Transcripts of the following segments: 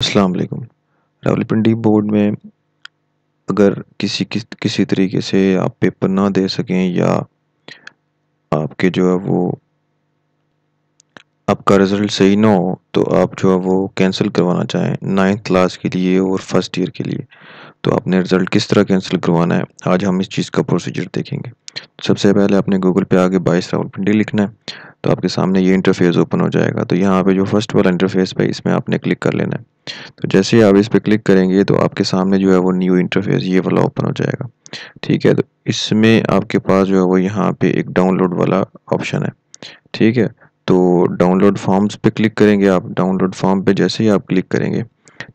अस्सलाम वालेकुम रावलपिंडी बोर्ड में अगर किसी किस किसी तरीके से आप पेपर ना दे सकें या आपके जो है वो आपका रिज़ल्ट सही ना हो तो आप जो है वो कैंसिल करवाना चाहें नाइन्थ क्लास के लिए और फर्स्ट ईयर के लिए तो आपने रिज़ल्ट किस तरह कैंसिल करवाना है आज हम इस चीज़ का प्रोसीजर देखेंगे सबसे पहले आपने गूगल पे आगे बाईस रावलपिंडी लिखना है तो आपके सामने ये इंटरफेस ओपन हो जाएगा तो यहाँ पे जो फर्स्ट वाला इंटरफेस पे इसमें आपने क्लिक कर लेना है तो जैसे ही आप इस पर क्लिक करेंगे तो आपके सामने जो है वो न्यू इंटरफेस ये वाला ओपन हो जाएगा ठीक है तो इसमें आपके पास जो है वो यहाँ पे एक डाउनलोड वाला ऑप्शन है ठीक है तो डाउनलोड फॉर्म्स पे क्लिक करेंगे आप डाउनलोड फॉर्म पे जैसे ही आप क्लिक करेंगे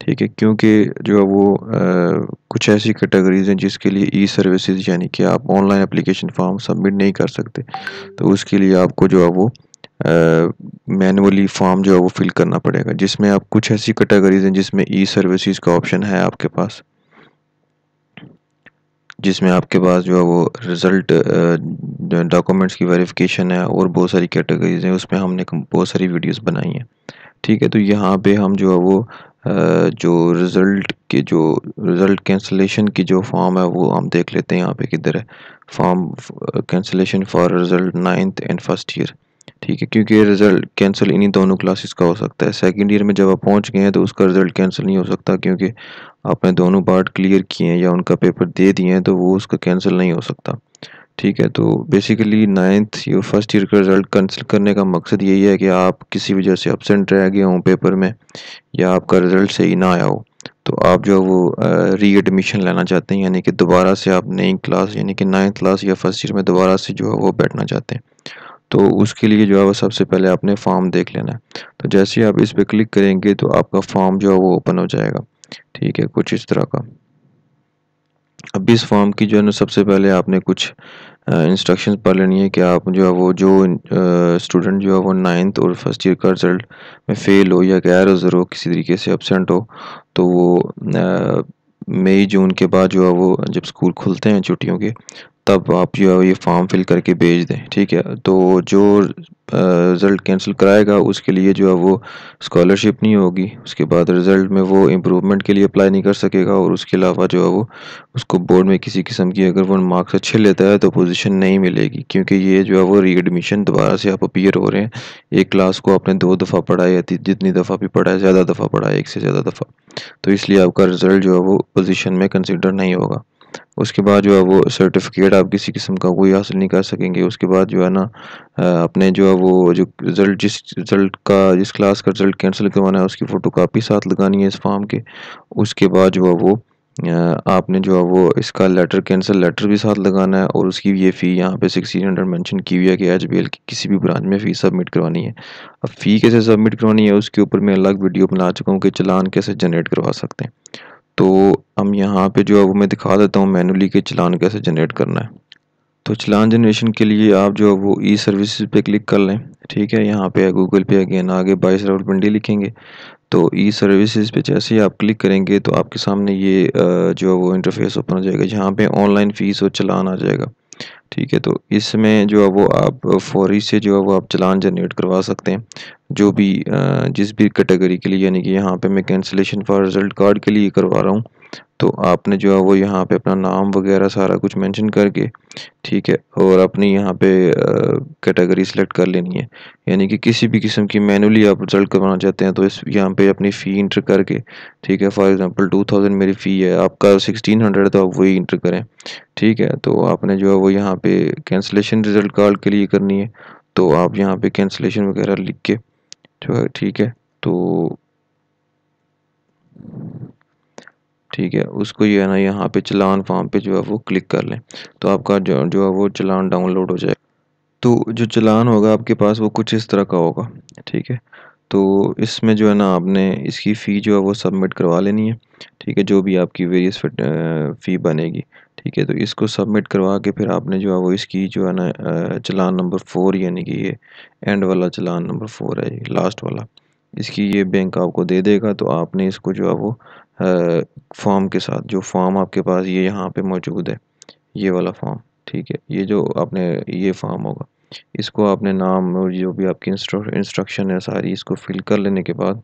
ठीक है क्योंकि जो है वो आ, कुछ ऐसी कैटेगरीज हैं जिसके लिए ई सर्विसेज यानी कि आप ऑनलाइन एप्लीकेशन फॉर्म सबमिट नहीं कर सकते तो उसके लिए आपको जो है वो मैनुअली फॉर्म जो है वो फिल करना पड़ेगा जिसमें आप कुछ ऐसी कैटेगरीज हैं जिसमें ई सर्विसेज का ऑप्शन है आपके पास जिसमें आपके पास जो है वो रिज़ल्ट डॉक्यूमेंट्स की वेरिफिकेशन है और बहुत सारी कैटेगरीज हैं उसमें हमने बहुत सारी वीडियोस बनाई हैं ठीक है तो यहाँ पे हम जो है वो जो रिज़ल्ट के जो रिज़ल्ट कैंसलेशन की जो फॉर्म है वो हम देख लेते हैं यहाँ पे किधर है form cancellation for result ninth and first year ठीक है क्योंकि रिज़ल्ट कैंसिल इन्हीं दोनों क्लासेस का हो सकता है सेकंड ईयर में जब आप पहुँच गए हैं तो उसका रिज़ल्ट कैंसिल नहीं हो सकता क्योंकि आपने दोनों पार्ट क्लियर किए हैं या उनका पेपर दे दिए हैं तो वो उसका कैंसिल नहीं हो सकता ठीक है तो बेसिकली नाइन्थ या फर्स्ट ईयर का रिज़ल्ट कंसिल करने का मकसद यही है कि आप किसी वजह से अपसेंट रह गए हों पेपर में या आपका रिज़ल्ट सही ना आया हो तो आप जो वो री एडमिशन लेना चाहते हैं यानी कि दोबारा से आप नई क्लास यानी कि नाइन्थ क्लास या फर्स्ट ईयर में दोबारा से जो है वो बैठना चाहते हैं तो उसके लिए जो है वो सबसे पहले आपने फॉर्म देख लेना है तो जैसे ही आप इस पर क्लिक करेंगे तो आपका फॉर्म जो है वो ओपन हो जाएगा ठीक है कुछ इस तरह का अब इस फॉर्म की जो है ना सबसे पहले आपने कुछ इंस्ट्रक्शंस पढ़ लेनी है कि आप जो है वो जो स्टूडेंट जो है वो नाइन्थ और फर्स्ट ईयर का रिजल्ट में फ़ेल हो या गैर हज़र हो किसी तरीके से एबसेंट हो तो वो मई जून के बाद जो है वो जब स्कूल खुलते हैं छुट्टियों के तब आप जो है ये फॉर्म फिल करके भेज दें ठीक है तो जो रिज़ल्ट कैंसिल कराएगा उसके लिए जो है वो स्कॉलरशिप नहीं होगी उसके बाद रिज़ल्ट में वो इम्प्रूवमेंट के लिए अप्लाई नहीं कर सकेगा और उसके अलावा जो है वो उसको बोर्ड में किसी किस्म की अगर वो मार्क्स अच्छे लेता है तो पोजीशन नहीं मिलेगी क्योंकि ये जो है वो री एडमिशन दोबारा से आप अपीयर हो रहे हैं एक क्लास को आपने दो दफ़ा पढ़ाया या जितनी दफ़ा भी पढ़ा है ज़्यादा दफ़ा पढ़ा है एक से ज़्यादा दफ़ा तो इसलिए आपका रिज़ल्ट जो है वो पोजिशन में कंसिडर नहीं होगा उसके बाद जो है वो सर्टिफिकेट आप किसी किस्म का कोई हासिल नहीं कर सकेंगे उसके बाद जो है ना अपने जो है वो जो रिज़ल्ट जिस रिज़ल्ट का जिस क्लास का रिज़ल्ट कैंसिल करवाना है उसकी फ़ोटो कापी साथ लगानी है इस फॉर्म के उसके बाद जो है वो आपने जो है वो इसका लेटर कैंसिल लेटर भी साथ लगाना है और उसकी ये फ़ी यहाँ पे सिक्सटीन हंड्रेड मैंशन की हुई है कि एच की किसी भी ब्रांच में फ़ी सबमिट करवानी है अब फ़ी कैसे सबमिट करवानी है उसके ऊपर मैं अलग वीडियो बना चुका हूँ कि चलान कैसे जनरेट करवा सकते हैं तो हम यहाँ पे जो है वो मैं दिखा देता हूँ मैनुअली के चलान कैसे जनरेट करना है तो चलान जनरेशन के लिए आप जो है वो ई सर्विस पे क्लिक कर लें ठीक है यहाँ पे गूगल पे अगेन आगे बाईस पिंडी लिखेंगे तो ई सर्विसेज पे जैसे ही आप क्लिक करेंगे तो आपके सामने ये जो है वो इंटरफेस ओपन हो जाएगा जहाँ पे ऑनलाइन फ़ीस और चलान आ जाएगा ठीक है तो इसमें जो है वो आप फौरी से जो है वो आप चलान जनरेट करवा सकते हैं जो भी जिस भी कैटेगरी के लिए यानी कि यहाँ पे मैं कैंसिलेशन फॉर रिजल्ट कार्ड के लिए करवा रहा हूँ तो आपने जो है वो यहाँ पे अपना नाम वगैरह सारा कुछ मेंशन करके ठीक है और अपनी यहाँ पे कैटेगरी सिलेक्ट कर लेनी है यानी कि किसी भी किस्म की मैनुअली आप रिजल्ट करवाना चाहते हैं तो इस यहाँ पे अपनी फ़ी इंटर करके ठीक है फॉर एग्जांपल 2000 मेरी फ़ी है आपका 1600 है तो आप वही इंटर करें ठीक है तो आपने जो है वो यहाँ पे कैंसलेशन रिज़ल्ट कॉल के लिए करनी है तो आप यहाँ पे कैंसलेशन वगैरह लिख के जो है ठीक है तो ठीक है उसको ये है ना यहाँ पे चलान फॉर्म पे जो है वो क्लिक कर लें तो आपका जो जो है वो चलान डाउनलोड हो जाए तो जो चलान होगा आपके पास वो कुछ इस तरह का होगा ठीक है तो इसमें जो है ना आपने इसकी फ़ी जो है वो सबमिट करवा लेनी है ठीक है जो भी आपकी वेरियस फ़ी बनेगी ठीक है तो इसको सबमिट करवा के फिर आपने जो है वो इसकी जो है ना चलान नंबर फोर यानी कि ये एंड वाला चलान नंबर फोर है ये लास्ट वाला इसकी ये बैंक आपको दे देगा तो आपने इसको जो है वो फॉर्म के साथ जो फॉर्म आपके पास ये यहाँ पे मौजूद है ये वाला फॉर्म ठीक है ये जो आपने ये फॉर्म होगा इसको आपने नाम और जो भी आपकी इंस्ट्रक्शन है सारी इसको फिल कर लेने के बाद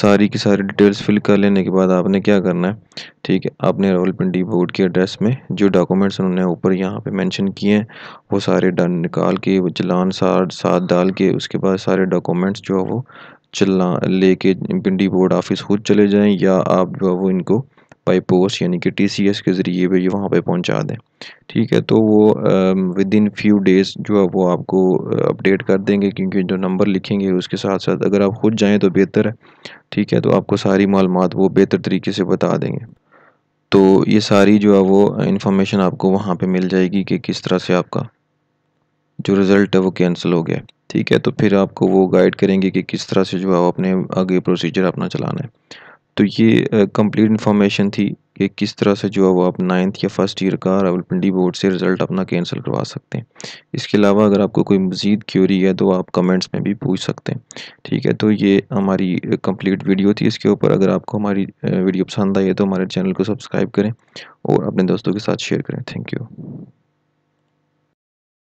सारी की सारी डिटेल्स फिल कर लेने के बाद आपने क्या करना है ठीक है आपने रावलपिंडी बोर्ड के एड्रेस में जो डॉक्यूमेंट्स उन्होंने ऊपर यहाँ पे मेंशन किए हैं वो सारे डन निकाल के वो चलान साथ साथ डाल के उसके बाद सारे डॉक्यूमेंट्स जो है वो चलना लेके पिंडी बोर्ड ऑफिस खुद चले जाएं या आप जो है वो इनको बाई पोस्ट यानी कि टी सी एस के ज़रिए भी वहाँ पर पहुँचा दें ठीक है तो वो विद इन फ्यू डेज़ जो है वो आपको अपडेट कर देंगे क्योंकि जो नंबर लिखेंगे उसके साथ साथ अगर आप खुद जाएँ तो बेहतर है ठीक है तो आपको सारी मालूम वो बेहतर तरीके से बता देंगे तो ये सारी जो है वो इन्फॉर्मेशन आपको वहाँ पर मिल जाएगी कि किस तरह से आपका जो रिज़ल्ट है वो कैंसिल हो गया ठीक है तो फिर आपको वो गाइड करेंगे कि किस तरह से जो है अपने आगे प्रोसीजर अपना चलाना है तो ये कंप्लीट इन्फॉर्मेशन थी कि किस तरह से जो है वो आप नाइन्थ या फर्स्ट ईयर का रावलपिंडी बोर्ड से रिज़ल्ट अपना कैंसिल करवा सकते हैं इसके अलावा अगर आपको कोई मज़ीद क्यूरी है तो आप कमेंट्स में भी पूछ सकते हैं ठीक है तो ये हमारी कंप्लीट वीडियो थी इसके ऊपर अगर आपको हमारी वीडियो पसंद आई है तो हमारे चैनल को सब्सक्राइब करें और अपने दोस्तों के साथ शेयर करें थैंक यू